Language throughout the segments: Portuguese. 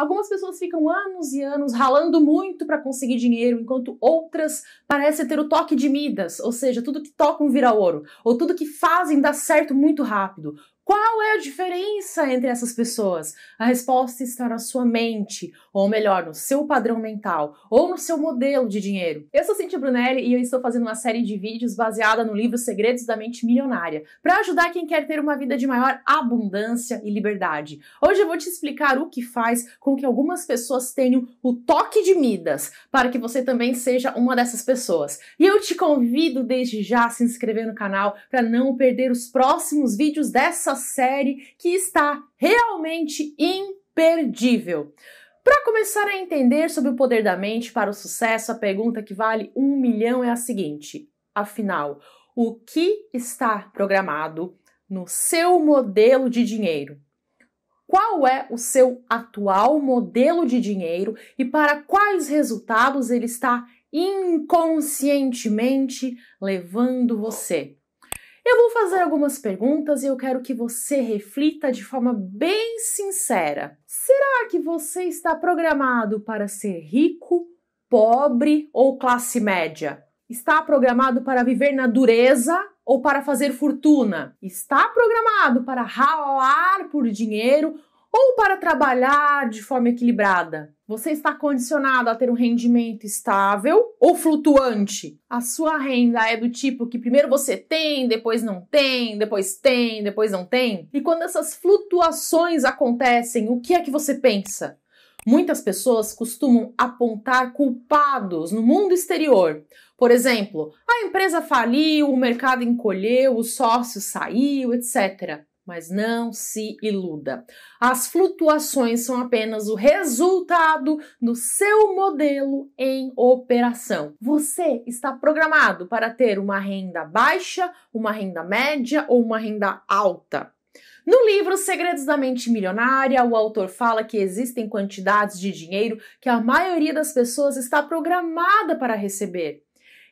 Algumas pessoas ficam anos e anos ralando muito para conseguir dinheiro, enquanto outras parecem ter o toque de Midas, ou seja, tudo que tocam vira ouro, ou tudo que fazem dá certo muito rápido. Qual é a diferença entre essas pessoas? A resposta está na sua mente, ou melhor, no seu padrão mental, ou no seu modelo de dinheiro. Eu sou Cintia Brunelli e eu estou fazendo uma série de vídeos baseada no livro Segredos da Mente Milionária, para ajudar quem quer ter uma vida de maior abundância e liberdade. Hoje eu vou te explicar o que faz com que algumas pessoas tenham o toque de Midas, para que você também seja uma dessas pessoas. E eu te convido desde já a se inscrever no canal para não perder os próximos vídeos dessa série que está realmente imperdível. Para começar a entender sobre o poder da mente para o sucesso, a pergunta que vale um milhão é a seguinte: afinal, o que está programado no seu modelo de dinheiro? Qual é o seu atual modelo de dinheiro e para quais resultados ele está inconscientemente levando você? Eu vou fazer algumas perguntas e eu quero que você reflita de forma bem sincera. Será que você está programado para ser rico, pobre ou classe média? Está programado para viver na dureza ou para fazer fortuna? Está programado para ralar por dinheiro ou para trabalhar de forma equilibrada? Você está condicionado a ter um rendimento estável ou flutuante? A sua renda é do tipo que primeiro você tem, depois não tem, depois tem, depois não tem? E quando essas flutuações acontecem, o que é que você pensa? Muitas pessoas costumam apontar culpados no mundo exterior. Por exemplo, a empresa faliu, o mercado encolheu, o sócio saiu, etc mas não se iluda. As flutuações são apenas o resultado do seu modelo em operação. Você está programado para ter uma renda baixa, uma renda média ou uma renda alta. No livro Segredos da Mente Milionária, o autor fala que existem quantidades de dinheiro que a maioria das pessoas está programada para receber.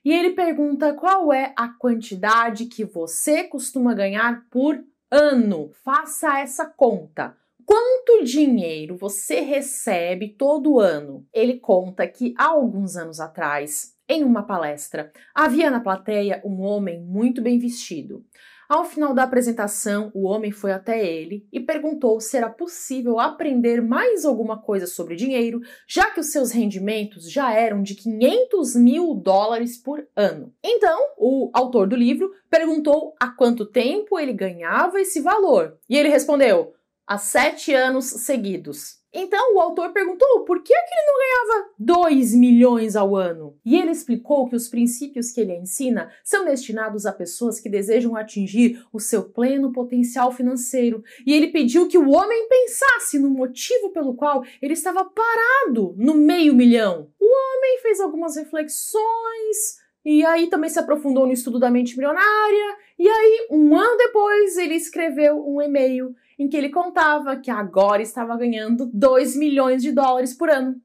E ele pergunta qual é a quantidade que você costuma ganhar por ano. Faça essa conta. Quanto dinheiro você recebe todo ano? Ele conta que há alguns anos atrás, em uma palestra, havia na plateia um homem muito bem vestido. Ao final da apresentação, o homem foi até ele e perguntou se era possível aprender mais alguma coisa sobre dinheiro, já que os seus rendimentos já eram de 500 mil dólares por ano. Então, o autor do livro perguntou há quanto tempo ele ganhava esse valor e ele respondeu: há sete anos seguidos. Então o autor perguntou por que, que ele não ganhava 2 milhões ao ano. E ele explicou que os princípios que ele ensina são destinados a pessoas que desejam atingir o seu pleno potencial financeiro. E ele pediu que o homem pensasse no motivo pelo qual ele estava parado no meio milhão. O homem fez algumas reflexões. E aí também se aprofundou no estudo da mente milionária. E aí, um ano depois, ele escreveu um e-mail em que ele contava que agora estava ganhando 2 milhões de dólares por ano.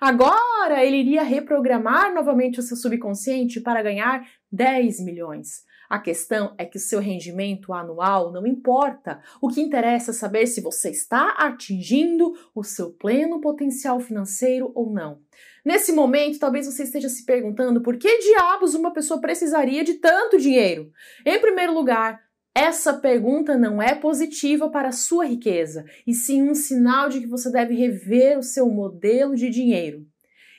Agora ele iria reprogramar novamente o seu subconsciente para ganhar 10 milhões. A questão é que o seu rendimento anual não importa. O que interessa é saber se você está atingindo o seu pleno potencial financeiro ou não. Nesse momento, talvez você esteja se perguntando por que diabos uma pessoa precisaria de tanto dinheiro. Em primeiro lugar, essa pergunta não é positiva para a sua riqueza, e sim um sinal de que você deve rever o seu modelo de dinheiro.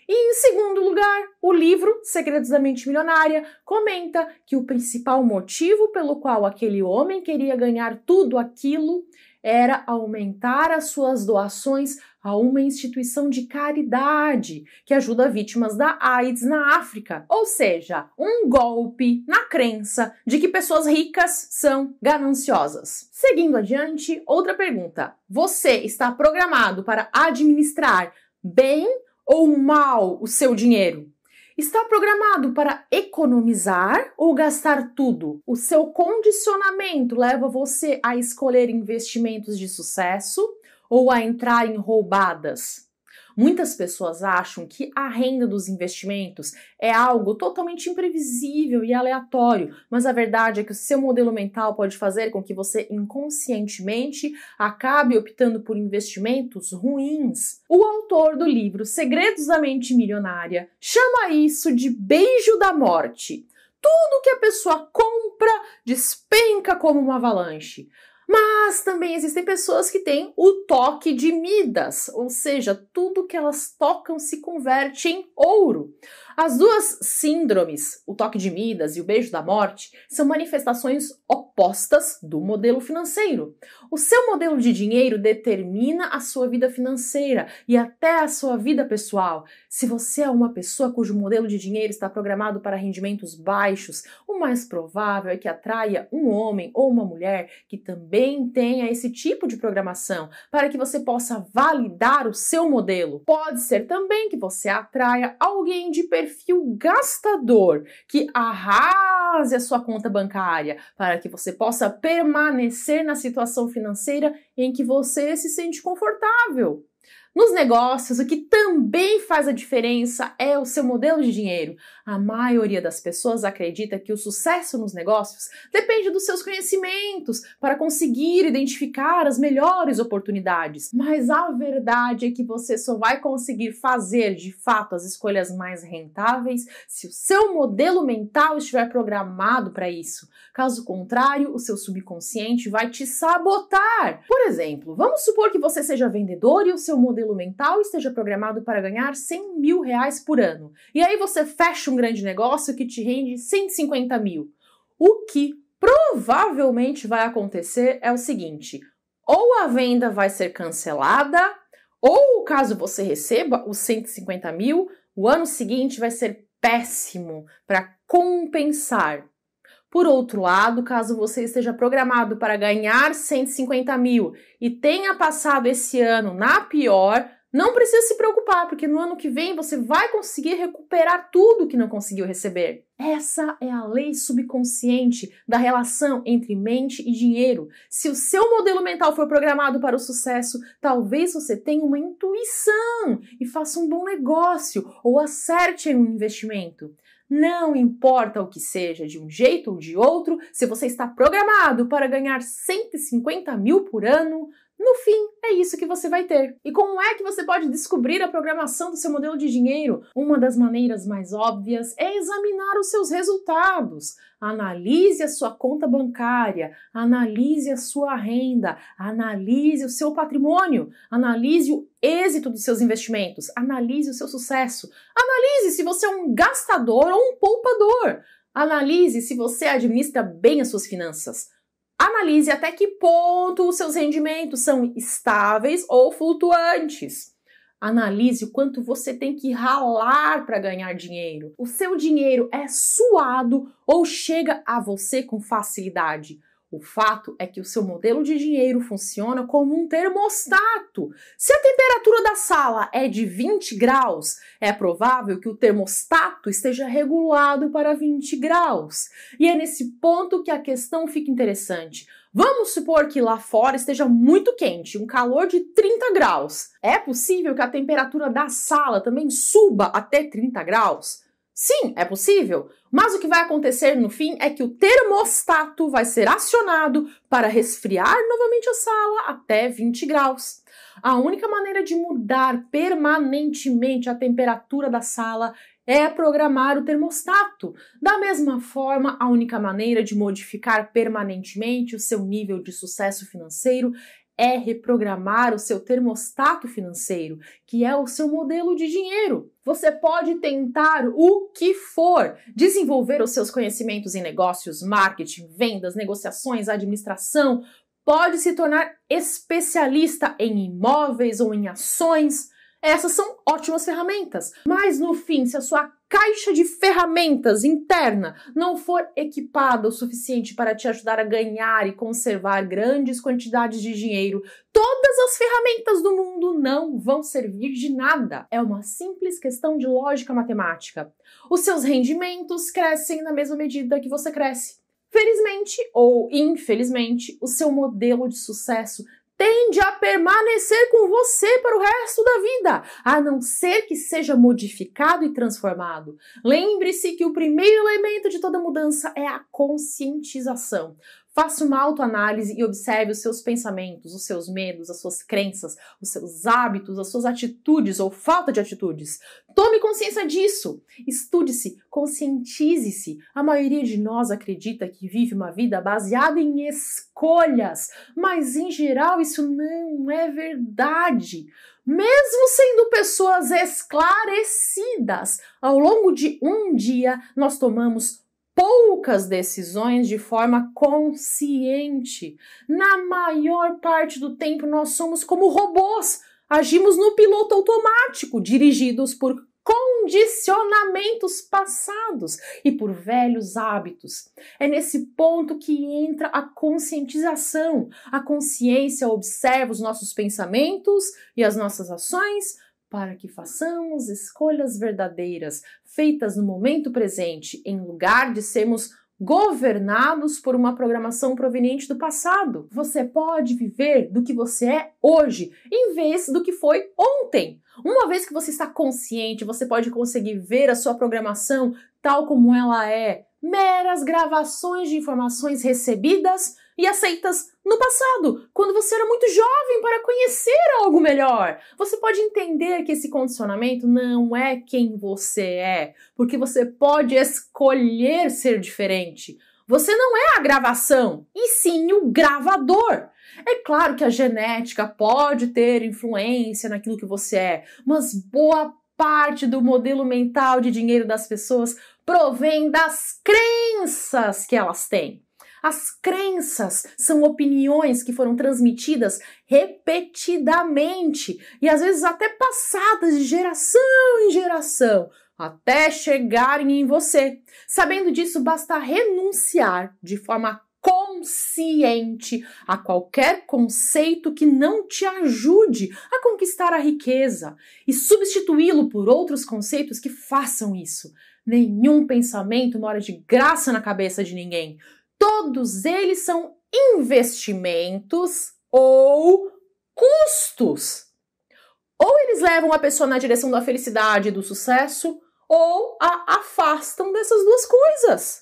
E em segundo lugar, o livro Segredos da Mente Milionária comenta que o principal motivo pelo qual aquele homem queria ganhar tudo aquilo era aumentar as suas doações a uma instituição de caridade que ajuda vítimas da AIDS na África. Ou seja, um golpe na crença de que pessoas ricas são gananciosas. Seguindo adiante, outra pergunta: você está programado para administrar bem ou mal o seu dinheiro? Está programado para economizar ou gastar tudo? O seu condicionamento leva você a escolher investimentos de sucesso ou a entrar em roubadas? Muitas pessoas acham que a renda dos investimentos é algo totalmente imprevisível e aleatório, mas a verdade é que o seu modelo mental pode fazer com que você inconscientemente acabe optando por investimentos ruins. O autor do livro Segredos da Mente Milionária chama isso de beijo da morte. Tudo que a pessoa compra despenca como uma avalanche. Mas também existem pessoas que têm o toque de Midas, ou seja, tudo que elas tocam se converte em ouro. As duas síndromes, o toque de Midas e o beijo da morte, são manifestações opostas do modelo financeiro. O seu modelo de dinheiro determina a sua vida financeira e até a sua vida pessoal. Se você é uma pessoa cujo modelo de dinheiro está programado para rendimentos baixos, o mais provável é que atraia um homem ou uma mulher que também tenha esse tipo de programação, para que você possa validar o seu modelo. Pode ser também que você atraia alguém de perfil gastador que arrase a sua conta bancária para que você possa permanecer na situação financeira em que você se sente confortável. Nos negócios, o que também faz a diferença é o seu modelo de dinheiro. A maioria das pessoas acredita que o sucesso nos negócios depende dos seus conhecimentos para conseguir identificar as melhores oportunidades. Mas a verdade é que você só vai conseguir fazer de fato as escolhas mais rentáveis se o seu modelo mental estiver programado para isso. Caso contrário, o seu subconsciente vai te sabotar. Por exemplo, vamos supor que você seja vendedor e o seu modelo modelo mental esteja programado para ganhar 100 mil reais por ano. E aí você fecha um grande negócio que te rende 150 mil. O que provavelmente vai acontecer é o seguinte: ou a venda vai ser cancelada, ou caso você receba os 150 mil, o ano seguinte vai ser péssimo para compensar por outro lado, caso você esteja programado para ganhar 150 mil e tenha passado esse ano na pior, não precisa se preocupar, porque no ano que vem você vai conseguir recuperar tudo que não conseguiu receber. Essa é a lei subconsciente da relação entre mente e dinheiro. Se o seu modelo mental for programado para o sucesso, talvez você tenha uma intuição e faça um bom negócio ou acerte em um investimento. Não importa o que seja, de um jeito ou de outro, se você está programado para ganhar 150 mil por ano, no fim, é isso que você vai ter. E como é que você pode descobrir a programação do seu modelo de dinheiro? Uma das maneiras mais óbvias é examinar os seus resultados. Analise a sua conta bancária, analise a sua renda, analise o seu patrimônio, analise o êxito dos seus investimentos, analise o seu sucesso, analise se você é um gastador ou um poupador. Analise se você administra bem as suas finanças. Analise até que ponto os seus rendimentos são estáveis ou flutuantes. Analise o quanto você tem que ralar para ganhar dinheiro. O seu dinheiro é suado ou chega a você com facilidade? O fato é que o seu modelo de dinheiro funciona como um termostato. Se a temperatura da sala é de 20 graus, é provável que o termostato esteja regulado para 20 graus. E é nesse ponto que a questão fica interessante. Vamos supor que lá fora esteja muito quente, um calor de 30 graus. É possível que a temperatura da sala também suba até 30 graus? Sim, é possível, mas o que vai acontecer no fim é que o termostato vai ser acionado para resfriar novamente a sala até 20 graus. A única maneira de mudar permanentemente a temperatura da sala é programar o termostato. Da mesma forma, a única maneira de modificar permanentemente o seu nível de sucesso financeiro é reprogramar o seu termostato financeiro, que é o seu modelo de dinheiro. Você pode tentar o que for, desenvolver os seus conhecimentos em negócios, marketing, vendas, negociações, administração, pode se tornar especialista em imóveis ou em ações, essas são ótimas ferramentas, mas no fim, se a sua caixa de ferramentas interna não for equipada o suficiente para te ajudar a ganhar e conservar grandes quantidades de dinheiro, todas as ferramentas do mundo não vão servir de nada. É uma simples questão de lógica matemática. Os seus rendimentos crescem na mesma medida que você cresce. Felizmente ou infelizmente, o seu modelo de sucesso tende a permanecer com você para o resto da vida, a não ser que seja modificado e transformado. Lembre-se que o primeiro elemento de toda mudança é a conscientização. Faça uma autoanálise e observe os seus pensamentos, os seus medos, as suas crenças, os seus hábitos, as suas atitudes ou falta de atitudes. Tome consciência disso. Estude-se, conscientize-se. A maioria de nós acredita que vive uma vida baseada em escolhas, mas em geral isso não é verdade. Mesmo sendo pessoas esclarecidas, ao longo de um dia nós tomamos poucas decisões de forma consciente. Na maior parte do tempo, nós somos como robôs, agimos no piloto automático, dirigidos por condicionamentos passados e por velhos hábitos. É nesse ponto que entra a conscientização. A consciência observa os nossos pensamentos e as nossas ações para que façamos escolhas verdadeiras, feitas no momento presente, em lugar de sermos governados por uma programação proveniente do passado. Você pode viver do que você é hoje, em vez do que foi ontem. Uma vez que você está consciente, você pode conseguir ver a sua programação tal como ela é. Meras gravações de informações recebidas e aceitas no passado, quando você era muito jovem para conhecer algo melhor. Você pode entender que esse condicionamento não é quem você é, porque você pode escolher ser diferente. Você não é a gravação, e sim o gravador. É claro que a genética pode ter influência naquilo que você é, mas boa parte do modelo mental de dinheiro das pessoas provém das crenças que elas têm. As crenças são opiniões que foram transmitidas repetidamente e às vezes até passadas de geração em geração até chegarem em você. Sabendo disso, basta renunciar de forma consciente a qualquer conceito que não te ajude a conquistar a riqueza e substituí-lo por outros conceitos que façam isso. Nenhum pensamento mora de graça na cabeça de ninguém todos eles são investimentos ou custos. Ou eles levam a pessoa na direção da felicidade e do sucesso, ou a afastam dessas duas coisas.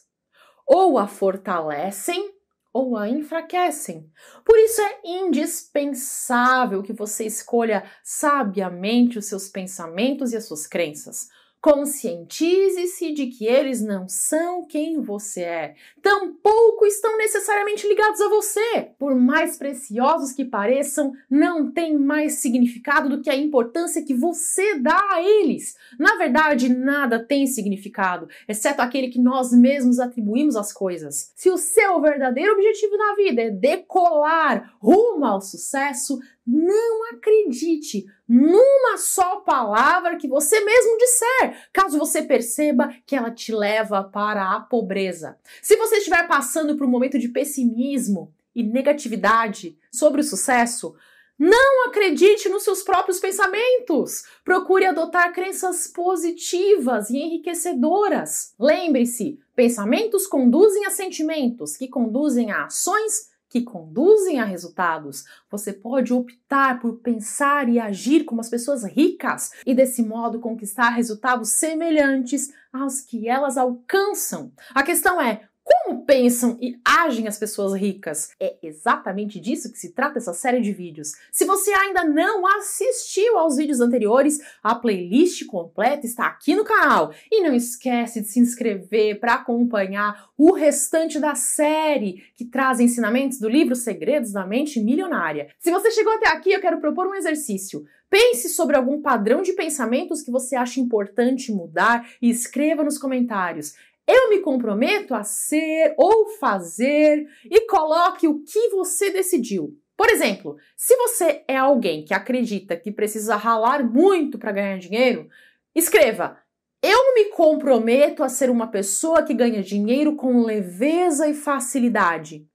Ou a fortalecem ou a enfraquecem. Por isso é indispensável que você escolha sabiamente os seus pensamentos e as suas crenças. Conscientize-se de que eles não são quem você é, tampouco estão necessariamente ligados a você. Por mais preciosos que pareçam, não têm mais significado do que a importância que você dá a eles. Na verdade, nada tem significado, exceto aquele que nós mesmos atribuímos às coisas. Se o seu verdadeiro objetivo na vida é decolar rumo ao sucesso, não acredite numa só palavra que você mesmo disser, caso você perceba que ela te leva para a pobreza. Se você estiver passando por um momento de pessimismo e negatividade sobre o sucesso, não acredite nos seus próprios pensamentos. Procure adotar crenças positivas e enriquecedoras. Lembre-se, pensamentos conduzem a sentimentos, que conduzem a ações que conduzem a resultados. Você pode optar por pensar e agir como as pessoas ricas e, desse modo, conquistar resultados semelhantes aos que elas alcançam. A questão é como pensam e agem as pessoas ricas. É exatamente disso que se trata essa série de vídeos. Se você ainda não assistiu aos vídeos anteriores, a playlist completa está aqui no canal. E não esquece de se inscrever para acompanhar o restante da série, que traz ensinamentos do livro Segredos da Mente Milionária. Se você chegou até aqui, eu quero propor um exercício. Pense sobre algum padrão de pensamentos que você acha importante mudar e escreva nos comentários. Eu me comprometo a ser ou fazer e coloque o que você decidiu. Por exemplo, se você é alguém que acredita que precisa ralar muito para ganhar dinheiro, escreva: Eu me comprometo a ser uma pessoa que ganha dinheiro com leveza e facilidade.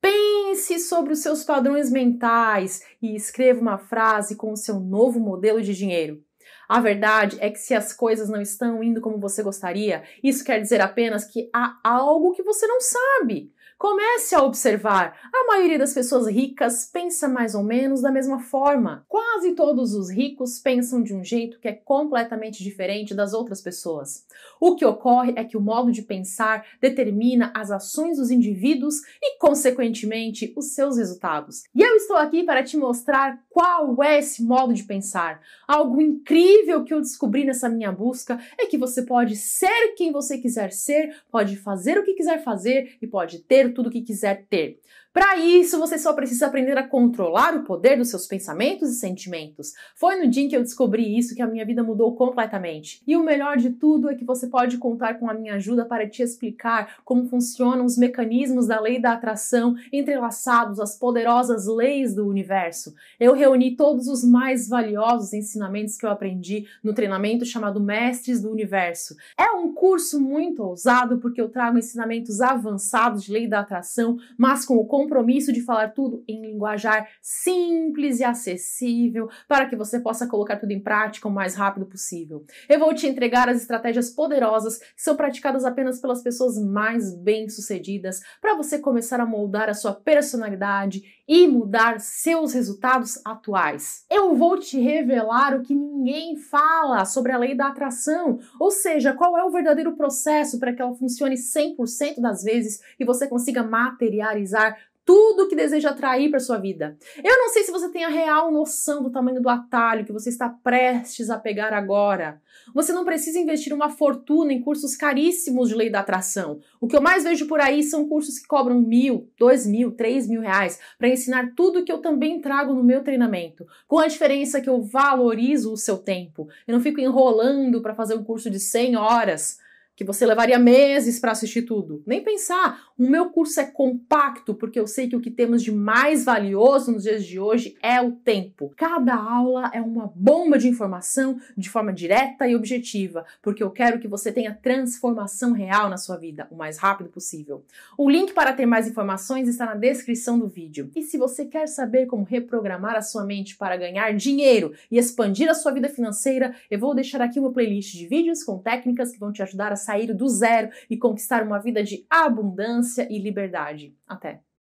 Pense sobre os seus padrões mentais e escreva uma frase com o seu novo modelo de dinheiro. A verdade é que se as coisas não estão indo como você gostaria, isso quer dizer apenas que há algo que você não sabe. Comece a observar. A maioria das pessoas ricas pensa mais ou menos da mesma forma. Quase todos os ricos pensam de um jeito que é completamente diferente das outras pessoas. O que ocorre é que o modo de pensar determina as ações dos indivíduos e, consequentemente, os seus resultados. E eu estou aqui para te mostrar qual é esse modo de pensar. Algo incrível que eu descobri nessa minha busca é que você pode ser quem você quiser ser, pode fazer o que quiser fazer e pode ter ter tudo o que quiser ter. Para isso, você só precisa aprender a controlar o poder dos seus pensamentos e sentimentos. Foi no dia em que eu descobri isso que a minha vida mudou completamente. E o melhor de tudo é que você pode contar com a minha ajuda para te explicar como funcionam os mecanismos da lei da atração entrelaçados às poderosas leis do universo. Eu reuni todos os mais valiosos ensinamentos que eu aprendi no treinamento chamado Mestres do Universo. É um curso muito ousado porque eu trago ensinamentos avançados de lei da atração, mas com o compromisso de falar tudo em linguajar simples e acessível para que você possa colocar tudo em prática o mais rápido possível. Eu vou te entregar as estratégias poderosas que são praticadas apenas pelas pessoas mais bem-sucedidas para você começar a moldar a sua personalidade e mudar seus resultados atuais. Eu vou te revelar o que ninguém fala sobre a lei da atração, ou seja, qual é o verdadeiro processo para que ela funcione 100% das vezes e você consiga materializar tudo que deseja atrair para sua vida. Eu não sei se você tem a real noção do tamanho do atalho que você está prestes a pegar agora. Você não precisa investir uma fortuna em cursos caríssimos de lei da atração. O que eu mais vejo por aí são cursos que cobram mil, dois mil, três mil reais para ensinar tudo que eu também trago no meu treinamento, com a diferença que eu valorizo o seu tempo. Eu não fico enrolando para fazer um curso de 100 horas que você levaria meses para assistir tudo. Nem pensar. O meu curso é compacto porque eu sei que o que temos de mais valioso nos dias de hoje é o tempo. Cada aula é uma bomba de informação de forma direta e objetiva, porque eu quero que você tenha transformação real na sua vida o mais rápido possível. O link para ter mais informações está na descrição do vídeo. E se você quer saber como reprogramar a sua mente para ganhar dinheiro e expandir a sua vida financeira, eu vou deixar aqui uma playlist de vídeos com técnicas que vão te ajudar a sair do zero e conquistar uma vida de abundância abundância e liberdade até.